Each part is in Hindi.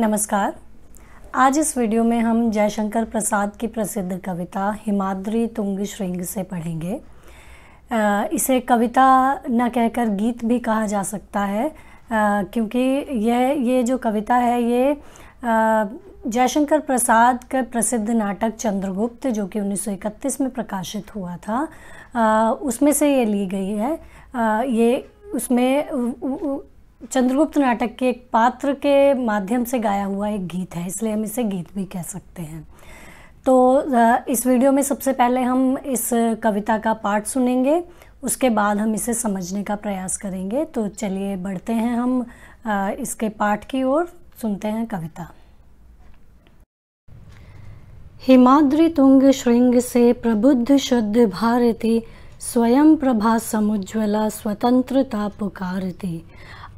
नमस्कार आज इस वीडियो में हम जयशंकर प्रसाद की प्रसिद्ध कविता हिमाद्री तुंग श्रृंग से पढ़ेंगे इसे कविता न कहकर गीत भी कहा जा सकता है क्योंकि यह ये जो कविता है ये जयशंकर प्रसाद का प्रसिद्ध नाटक चंद्रगुप्त जो कि 1931 में प्रकाशित हुआ था उसमें से ये ली गई है ये उसमें चंद्रगुप्त नाटक के एक पात्र के माध्यम से गाया हुआ एक गीत है इसलिए हम इसे गीत भी कह सकते हैं तो इस वीडियो में सबसे पहले हम इस कविता का पाठ सुनेंगे उसके बाद हम इसे समझने का प्रयास करेंगे तो चलिए बढ़ते हैं हम इसके पाठ की ओर सुनते हैं कविता हिमाद्री तुंग श्रृंग से प्रबुद्ध शुद्ध भारती स्वयं प्रभा समुज्वला स्वतंत्रता पुकारती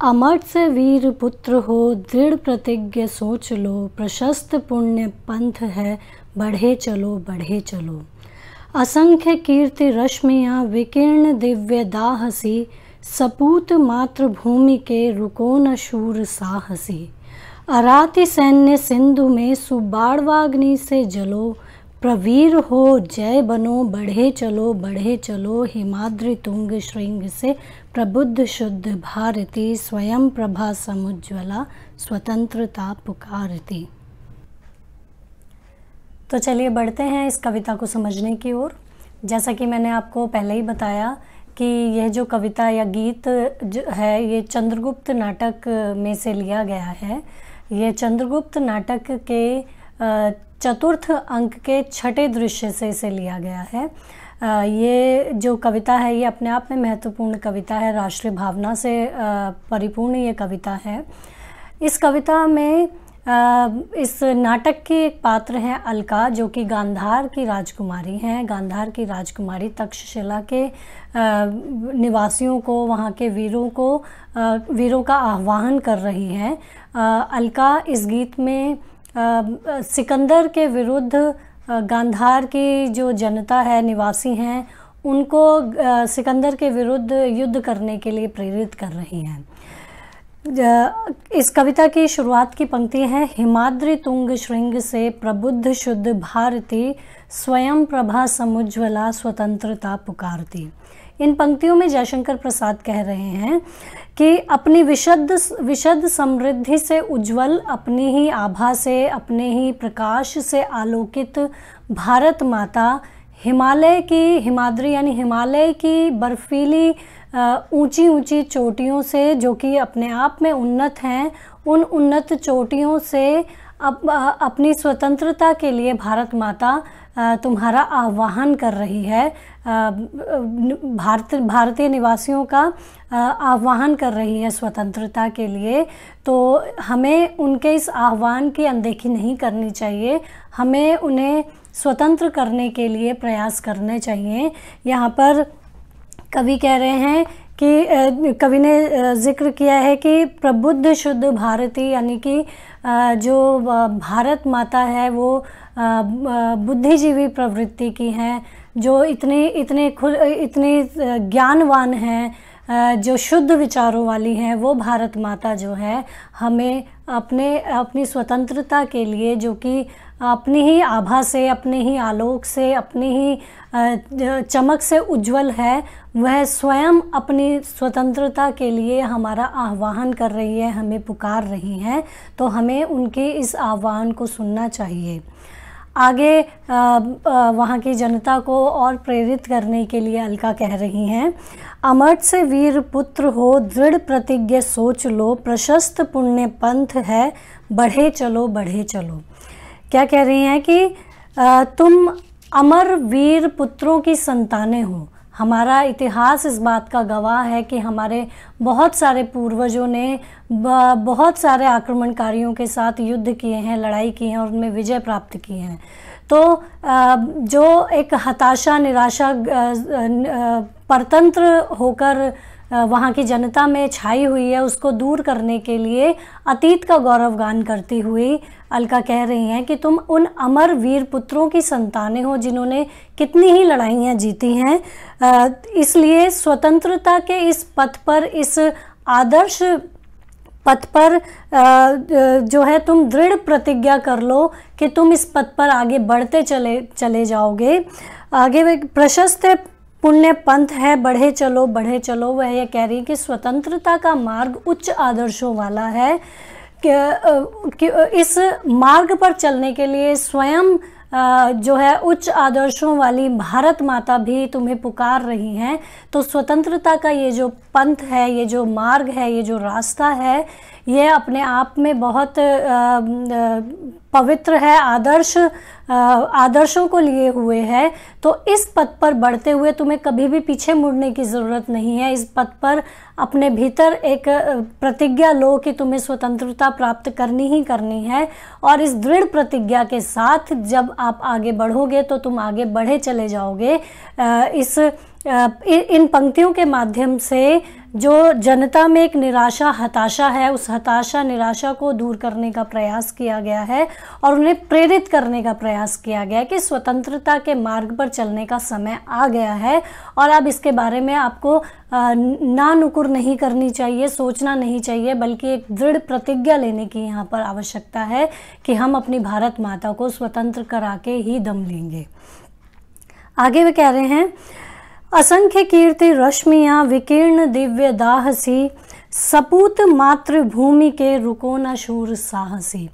अमर्त्य वीर पुत्र हो दृढ़ प्रतिज्ञ सोच लो प्रशस्त पुण्य पंथ है बढ़े चलो बढ़े चलो असंख्य कीर्ति रश्मियाँ विकीर्ण दिव्य दाहसी सपूत मातृभूमि के रुको न शूर साहसी अराति सैन्य सिंधु में सुबाड़वाग्नि से जलो प्रवीर हो जय बनो बढ़े चलो बढ़े चलो हिमाद्री तुंग श्रृंग से प्रबुद्ध शुद्ध भारती स्वयं प्रभा समुज्वला स्वतंत्रता पुकारती तो चलिए बढ़ते हैं इस कविता को समझने की ओर जैसा कि मैंने आपको पहले ही बताया कि यह जो कविता या गीत जो है ये चंद्रगुप्त नाटक में से लिया गया है यह चंद्रगुप्त नाटक के चतुर्थ अंक के छठे दृश्य से इसे लिया गया है ये जो कविता है ये अपने आप में महत्वपूर्ण कविता है राष्ट्रीय भावना से परिपूर्ण ये कविता है इस कविता में इस नाटक के एक पात्र हैं अलका जो कि गांधार की राजकुमारी हैं गांधार की राजकुमारी तक्षशिला के निवासियों को वहाँ के वीरों को वीरों का आह्वान कर रही हैं अलका इस गीत में सिकंदर के विरुद्ध गांधार की जो जनता है निवासी हैं उनको सिकंदर के विरुद्ध युद्ध करने के लिए प्रेरित कर रही हैं इस कविता की शुरुआत की पंक्ति है हिमाद्री तुंग श्रृंग से प्रबुद्ध शुद्ध भारती स्वयं प्रभा समुज्वला स्वतंत्रता पुकारती इन पंक्तियों में जयशंकर प्रसाद कह रहे हैं कि अपनी विशद विशद समृद्धि से उज्जवल अपनी ही आभा से अपने ही प्रकाश से आलोकित भारत माता हिमालय की हिमाद्री यानी हिमालय की बर्फीली ऊंची ऊंची चोटियों से जो कि अपने आप में उन्नत हैं उन उन्नत चोटियों से अप, अपनी स्वतंत्रता के लिए भारत माता तुम्हारा आह्वान कर रही है भारत भारतीय निवासियों का आह्वान कर रही है स्वतंत्रता के लिए तो हमें उनके इस आह्वान की अनदेखी नहीं करनी चाहिए हमें उन्हें स्वतंत्र करने के लिए प्रयास करने चाहिए यहाँ पर कवि कह रहे हैं कि कवि ने जिक्र किया है कि प्रबुद्ध शुद्ध भारती यानी कि जो भारत माता है वो बुद्धिजीवी प्रवृत्ति की हैं जो इतने इतने खुल इतने ज्ञानवान हैं जो शुद्ध विचारों वाली हैं वो भारत माता जो है हमें अपने अपनी स्वतंत्रता के लिए जो कि अपनी ही आभा से अपने ही आलोक से अपनी ही चमक से उज्जवल है वह स्वयं अपनी स्वतंत्रता के लिए हमारा आह्वान कर रही है हमें पुकार रही हैं तो हमें उनके इस आह्वान को सुनना चाहिए आगे वहाँ की जनता को और प्रेरित करने के लिए अलका कह रही हैं अमर्थ से वीर पुत्र हो दृढ़ प्रतिज्ञ सोच लो प्रशस्त पुण्य पंथ है बढ़े चलो बढ़े चलो क्या कह रही हैं कि तुम अमर वीर पुत्रों की संतानें हो हमारा इतिहास इस बात का गवाह है कि हमारे बहुत सारे पूर्वजों ने बहुत सारे आक्रमणकारियों के साथ युद्ध किए हैं लड़ाई की है और उनमें विजय प्राप्त की है तो जो एक हताशा निराशा परतंत्र होकर वहाँ की जनता में छाई हुई है उसको दूर करने के लिए अतीत का गौरव गान करती हुई अलका कह रही हैं कि तुम उन अमर वीर पुत्रों की संतानें हो जिन्होंने कितनी ही लड़ाइयाँ जीती हैं इसलिए स्वतंत्रता के इस पथ पर इस आदर्श पथ पर जो है तुम दृढ़ प्रतिज्ञा कर लो कि तुम इस पथ पर आगे बढ़ते चले चले जाओगे आगे प्रशस्त पुण्य पंथ है बढ़े चलो बढ़े चलो वह यह कह रही कि स्वतंत्रता का मार्ग उच्च आदर्शों वाला है कि इस मार्ग पर चलने के लिए स्वयं जो है उच्च आदर्शों वाली भारत माता भी तुम्हें पुकार रही हैं तो स्वतंत्रता का ये जो पंथ है ये जो मार्ग है ये जो रास्ता है ये अपने आप में बहुत पवित्र है आदर्श आदर्शों को लिए हुए है तो इस पद पर बढ़ते हुए तुम्हें कभी भी पीछे मुड़ने की ज़रूरत नहीं है इस पद पर अपने भीतर एक प्रतिज्ञा लो कि तुम्हें स्वतंत्रता प्राप्त करनी ही करनी है और इस दृढ़ प्रतिज्ञा के साथ जब आप आगे बढ़ोगे तो तुम आगे बढ़े चले जाओगे इस इन पंक्तियों के माध्यम से जो जनता में एक निराशा हताशा है उस हताशा निराशा को दूर करने का प्रयास किया गया है और उन्हें प्रेरित करने का प्रयास किया गया है कि स्वतंत्रता के मार्ग पर चलने का समय आ गया है और अब इसके बारे में आपको ना नुकुर नहीं करनी चाहिए सोचना नहीं चाहिए बल्कि एक दृढ़ प्रतिज्ञा लेने की यहाँ पर आवश्यकता है कि हम अपनी भारत माता को स्वतंत्र करा के ही दम लेंगे आगे वे कह रहे हैं असंख्य कीर्ति रश्मिया विकीर्ण दिव्य दाहसी सपूत मातृभूमि के रुको न शूर साहसी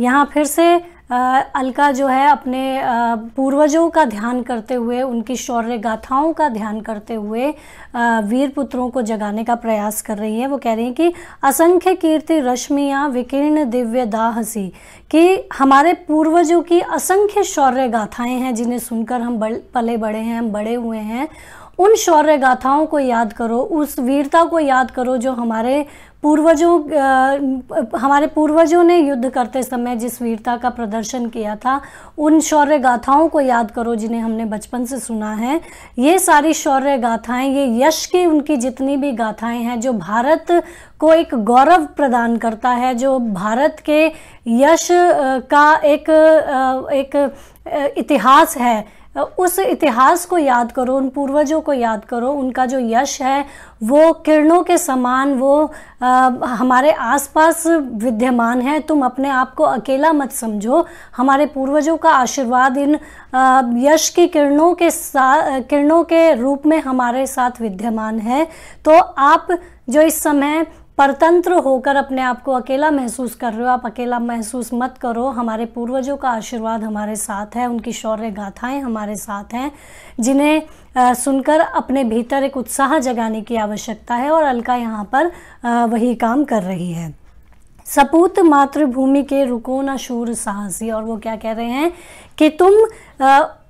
यहाँ फिर से आ, अलका जो है अपने आ, पूर्वजों का ध्यान करते हुए उनकी शौर्य गाथाओं का ध्यान करते हुए आ, वीर पुत्रों को जगाने का प्रयास कर रही है वो कह रही है कि असंख्य कीर्ति रश्मियाँ विकीर्ण दिव्य दाहसी कि हमारे पूर्वजों की असंख्य शौर्य गाथाएं हैं जिन्हें सुनकर हम बल, पले बड़े हैं हम बड़े हुए हैं उन शौर्य गाथाओं को याद करो उस वीरता को याद करो जो हमारे पूर्वजों हमारे पूर्वजों ने युद्ध करते समय जिस वीरता का प्रदर्शन किया था उन शौर्य गाथाओं को याद करो जिन्हें हमने बचपन से सुना है ये सारी शौर्य गाथाएं ये यश की उनकी जितनी भी गाथाएं हैं जो भारत को एक गौरव प्रदान करता है जो भारत के यश का एक एक इतिहास है उस इतिहास को याद करो उन पूर्वजों को याद करो उनका जो यश है वो किरणों के समान वो आ, हमारे आसपास विद्यमान है तुम अपने आप को अकेला मत समझो हमारे पूर्वजों का आशीर्वाद इन आ, यश की किरणों के साथ किरणों के रूप में हमारे साथ विद्यमान है तो आप जो इस समय परतंत्र होकर अपने आप को अकेला महसूस कर रहे हो आप अकेला महसूस मत करो हमारे पूर्वजों का आशीर्वाद हमारे साथ है उनकी शौर्य गाथाएं हमारे साथ हैं जिन्हें सुनकर अपने भीतर एक उत्साह जगाने की आवश्यकता है और अलका यहाँ पर वही काम कर रही है सपूत मातृभूमि के रुको न शूर साहसी और वो क्या कह रहे हैं कि तुम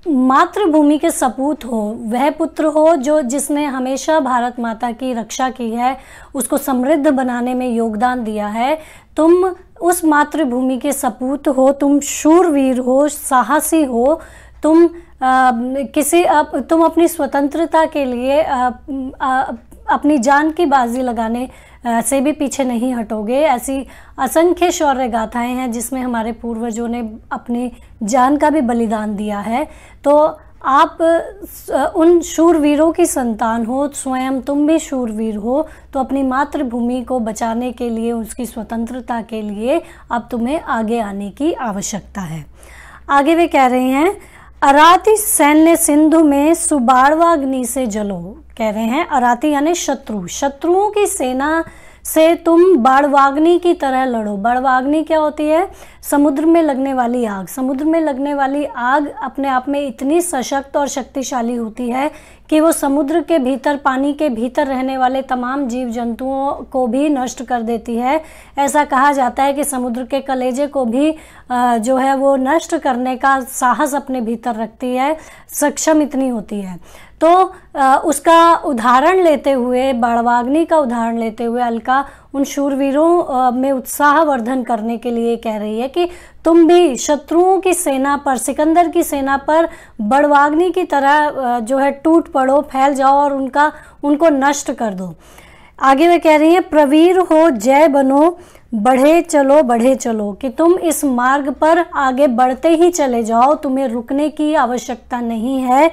मातृभूमि के सपूत हो वह पुत्र हो जो जिसने हमेशा भारत माता की रक्षा की है उसको समृद्ध बनाने में योगदान दिया है तुम उस मातृभूमि के सपूत हो तुम शूरवीर हो साहसी हो तुम आ, किसी अप, तुम अपनी स्वतंत्रता के लिए आ, आ, अपनी जान की बाजी लगाने से भी पीछे नहीं हटोगे ऐसी असंख्य शौर्य गाथाएं हैं जिसमें हमारे पूर्वजों ने अपनी जान का भी बलिदान दिया है तो आप उन शूरवीरों की संतान हो स्वयं तुम भी शूरवीर हो तो अपनी मातृभूमि को बचाने के लिए उसकी स्वतंत्रता के लिए अब तुम्हें आगे आने की आवश्यकता है आगे वे कह रहे हैं अराती सैन्य सिंधु में सुबाड़वाग्नि से जलो कह रहे हैं अराती यानी शत्रु शत्रुओं की सेना से तुम बाड़वाग्नि की तरह लड़ो बाड़वाग्नि क्या होती है समुद्र में लगने वाली आग समुद्र में लगने वाली आग अपने आप में इतनी सशक्त और शक्तिशाली होती है कि वो समुद्र के भीतर पानी के भीतर रहने वाले तमाम जीव जंतुओं को भी नष्ट कर देती है ऐसा कहा जाता है कि समुद्र के कलेजे को भी जो है वो नष्ट करने का साहस अपने भीतर रखती है सक्षम इतनी होती है तो उसका उदाहरण लेते हुए बाड़वाग्नि का उदाहरण लेते हुए अलका उन शूरवीरों में उत्साह वर्धन करने के लिए कह रही है कि तुम भी शत्रुओं की सेना पर सिकंदर की सेना पर बड़वाग्नि की तरह जो है टूट पड़ो फैल जाओ और उनका उनको नष्ट कर दो आगे वे कह रही है प्रवीर हो जय बनो बढ़े चलो बढ़े चलो कि तुम इस मार्ग पर आगे बढ़ते ही चले जाओ तुम्हें रुकने की आवश्यकता नहीं है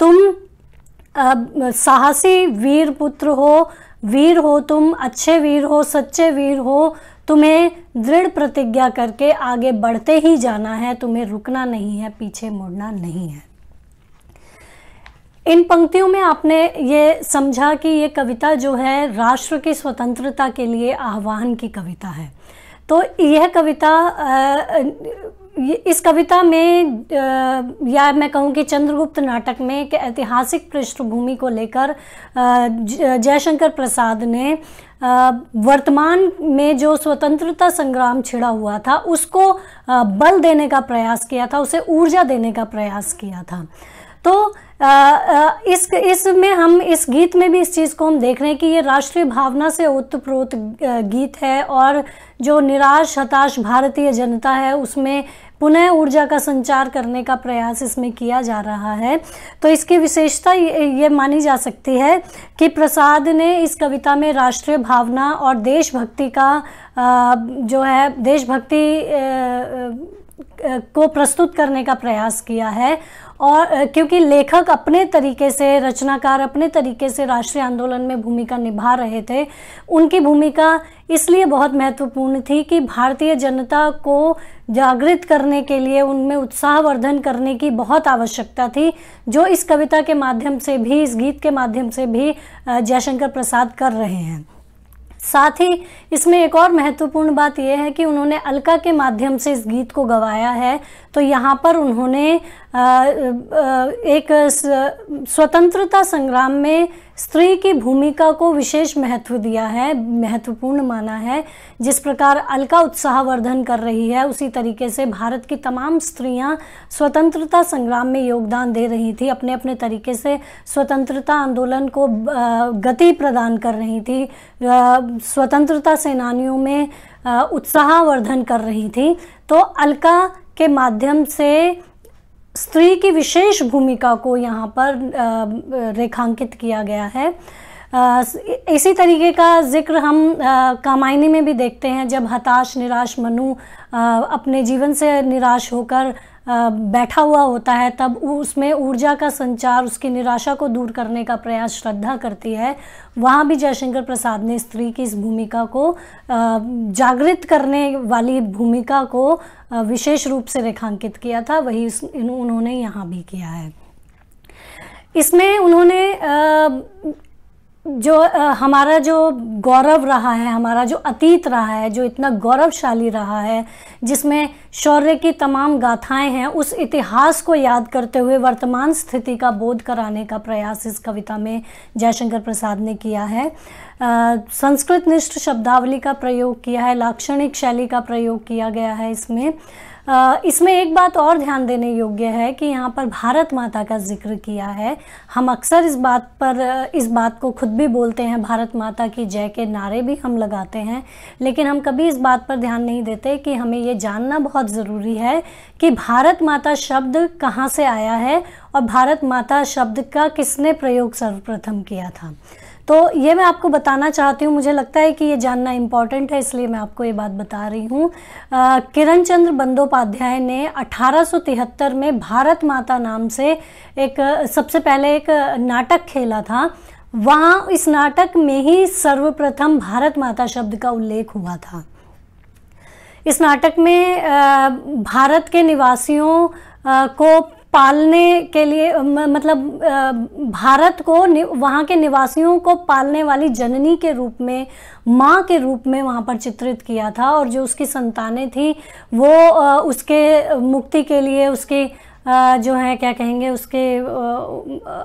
तुम साहसी वीर पुत्र हो वीर हो तुम अच्छे वीर हो सच्चे वीर हो तुम्हें दृढ़ प्रतिज्ञा करके आगे बढ़ते ही जाना है तुम्हें रुकना नहीं है पीछे मुड़ना नहीं है इन पंक्तियों में आपने ये समझा कि ये कविता जो है राष्ट्र की स्वतंत्रता के लिए आह्वान की कविता है तो यह कविता इस कविता में या मैं कहूँ कि चंद्रगुप्त नाटक में एक ऐतिहासिक पृष्ठभूमि को लेकर जयशंकर प्रसाद ने वर्तमान में जो स्वतंत्रता संग्राम छिड़ा हुआ था उसको बल देने का प्रयास किया था उसे ऊर्जा देने का प्रयास किया था तो इस इसमें हम इस गीत में भी इस चीज़ को हम देख रहे हैं कि ये राष्ट्रीय भावना से ओतप्रोत गीत है और जो निराश हताश भारतीय जनता है उसमें पुनः ऊर्जा का संचार करने का प्रयास इसमें किया जा रहा है तो इसकी विशेषता ये, ये मानी जा सकती है कि प्रसाद ने इस कविता में राष्ट्रीय भावना और देशभक्ति का जो है देशभक्ति को प्रस्तुत करने का प्रयास किया है और क्योंकि लेखक अपने तरीके से रचनाकार अपने तरीके से राष्ट्रीय आंदोलन में भूमिका निभा रहे थे उनकी भूमिका इसलिए बहुत महत्वपूर्ण थी कि भारतीय जनता को जागृत करने के लिए उनमें उत्साहवर्धन करने की बहुत आवश्यकता थी जो इस कविता के माध्यम से भी इस गीत के माध्यम से भी जयशंकर प्रसाद कर रहे हैं साथ ही इसमें एक और महत्वपूर्ण बात यह है कि उन्होंने अलका के माध्यम से इस गीत को गवाया है तो यहाँ पर उन्होंने एक स्वतंत्रता संग्राम में स्त्री की भूमिका को विशेष महत्व दिया है महत्वपूर्ण माना है जिस प्रकार अलका उत्साहवर्धन कर रही है उसी तरीके से भारत की तमाम स्त्रियां स्वतंत्रता संग्राम में योगदान दे रही थी अपने अपने तरीके से स्वतंत्रता आंदोलन को गति प्रदान कर रही थी स्वतंत्रता सेनानियों में उत्साहवर्धन कर रही थी तो अलका के माध्यम से स्त्री की विशेष भूमिका को यहाँ पर रेखांकित किया गया है इसी तरीके का जिक्र हम कामायनी में भी देखते हैं जब हताश निराश मनु अपने जीवन से निराश होकर बैठा हुआ होता है तब उसमें ऊर्जा का संचार उसकी निराशा को दूर करने का प्रयास श्रद्धा करती है वहाँ भी जयशंकर प्रसाद ने स्त्री की इस भूमिका को जागृत करने वाली भूमिका को विशेष रूप से रेखांकित किया था वही उन्होंने यहाँ भी किया है इसमें उन्होंने जो हमारा जो गौरव रहा है हमारा जो अतीत रहा है जो इतना गौरवशाली रहा है जिसमें शौर्य की तमाम गाथाएं हैं उस इतिहास को याद करते हुए वर्तमान स्थिति का बोध कराने का प्रयास इस कविता में जयशंकर प्रसाद ने किया है संस्कृत निष्ठ शब्दावली का प्रयोग किया है लाक्षणिक शैली का प्रयोग किया गया है इसमें इसमें एक बात और ध्यान देने योग्य है कि यहाँ पर भारत माता का जिक्र किया है हम अक्सर इस बात पर इस बात को खुद भी बोलते हैं भारत माता की जय के नारे भी हम लगाते हैं लेकिन हम कभी इस बात पर ध्यान नहीं देते कि हमें ये जानना बहुत ज़रूरी है कि भारत माता शब्द कहाँ से आया है और भारत माता शब्द का किसने प्रयोग सर्वप्रथम किया था तो ये मैं आपको बताना चाहती हूँ मुझे लगता है कि ये जानना इम्पॉर्टेंट है इसलिए मैं आपको ये बात बता रही हूँ किरण चंद्र बंदोपाध्याय ने 1873 में भारत माता नाम से एक सबसे पहले एक नाटक खेला था वहाँ इस नाटक में ही सर्वप्रथम भारत माता शब्द का उल्लेख हुआ था इस नाटक में भारत के निवासियों को पालने के लिए मतलब भारत को वहाँ के निवासियों को पालने वाली जननी के रूप में माँ के रूप में वहाँ पर चित्रित किया था और जो उसकी संतानें थी वो उसके मुक्ति के लिए उसकी जो है क्या कहेंगे उसके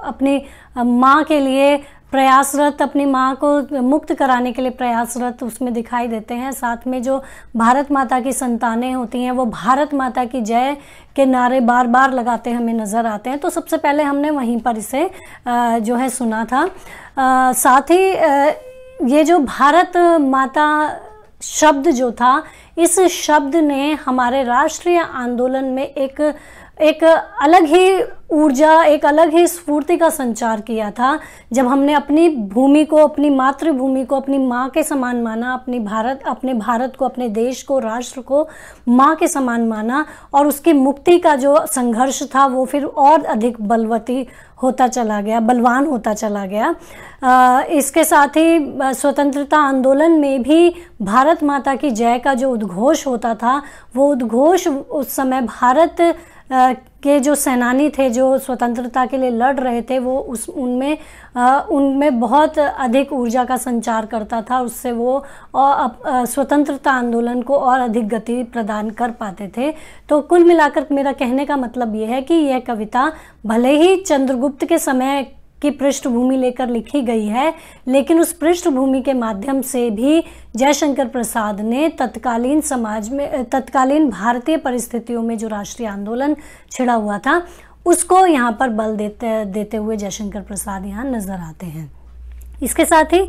अपनी माँ के लिए प्रयासरत अपनी माँ को मुक्त कराने के लिए प्रयासरत उसमें दिखाई देते हैं साथ में जो भारत माता की संतानें होती हैं वो भारत माता की जय के नारे बार बार लगाते हमें नज़र आते हैं तो सबसे पहले हमने वहीं पर इसे जो है सुना था साथ ही ये जो भारत माता शब्द जो था इस शब्द ने हमारे राष्ट्रीय आंदोलन में एक एक अलग ही ऊर्जा एक अलग ही स्फूर्ति का संचार किया था जब हमने अपनी भूमि को अपनी मातृभूमि को अपनी माँ के समान माना अपनी भारत अपने भारत को अपने देश को राष्ट्र को माँ के समान माना और उसकी मुक्ति का जो संघर्ष था वो फिर और अधिक बलवती होता चला गया बलवान होता चला गया आ, इसके साथ ही स्वतंत्रता आंदोलन में भी भारत माता की जय का जो उद्घोष होता था वो उद्घोष उस समय भारत के जो सेनानी थे जो स्वतंत्रता के लिए लड़ रहे थे वो उस उनमें उनमें बहुत अधिक ऊर्जा का संचार करता था उससे वो और स्वतंत्रता आंदोलन को और अधिक गति प्रदान कर पाते थे तो कुल मिलाकर मेरा कहने का मतलब ये है कि यह कविता भले ही चंद्रगुप्त के समय की पृष्ठभूमि लेकर लिखी गई है लेकिन उस पृष्ठभूमि के माध्यम से भी जयशंकर प्रसाद ने तत्कालीन समाज में तत्कालीन भारतीय परिस्थितियों में जो राष्ट्रीय आंदोलन छिड़ा हुआ था उसको यहाँ पर बल देते देते हुए जयशंकर प्रसाद यहाँ नजर आते हैं इसके साथ ही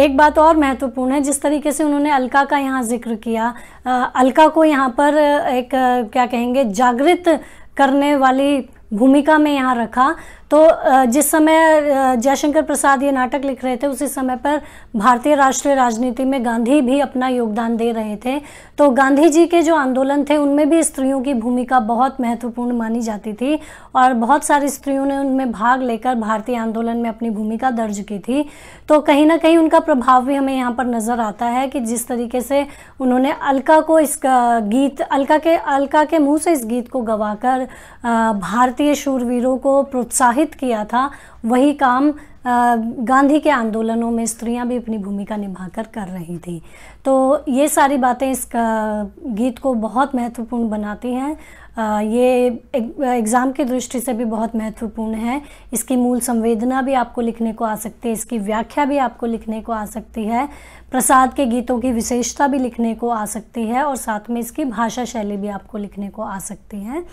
एक बात और महत्वपूर्ण है जिस तरीके से उन्होंने अलका का यहाँ जिक्र किया अलका को यहाँ पर एक क्या कहेंगे जागृत करने वाली भूमिका में यहाँ रखा तो जिस समय जयशंकर प्रसाद ये नाटक लिख रहे थे उसी समय पर भारतीय राष्ट्रीय राजनीति में गांधी भी अपना योगदान दे रहे थे तो गांधी जी के जो आंदोलन थे उनमें भी स्त्रियों की भूमिका बहुत महत्वपूर्ण मानी जाती थी और बहुत सारी स्त्रियों ने उनमें भाग लेकर भारतीय आंदोलन में अपनी भूमिका दर्ज की थी तो कहीं ना कहीं उनका प्रभाव भी हमें यहाँ पर नज़र आता है कि जिस तरीके से उन्होंने अलका को इस गीत अलका के अलका के मुँह से इस गीत को गवाकर भारतीय शूरवीरों को प्रोत्साहित प्रोत्साहित किया था वही काम गांधी के आंदोलनों में स्त्रियां भी अपनी भूमिका निभाकर कर रही थी तो ये सारी बातें इस गीत को बहुत महत्वपूर्ण बनाती हैं ये एग्ज़ाम की दृष्टि से भी बहुत महत्वपूर्ण है इसकी मूल संवेदना भी आपको लिखने को आ सकती है इसकी व्याख्या भी आपको लिखने को आ सकती है प्रसाद के गीतों की विशेषता भी लिखने को आ सकती है और साथ में इसकी भाषा शैली भी आपको लिखने को आ सकती है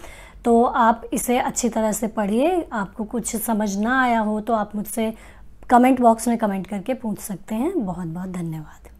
तो आप इसे अच्छी तरह से पढ़िए आपको कुछ समझ ना आया हो तो आप मुझसे कमेंट बॉक्स में कमेंट करके पूछ सकते हैं बहुत बहुत धन्यवाद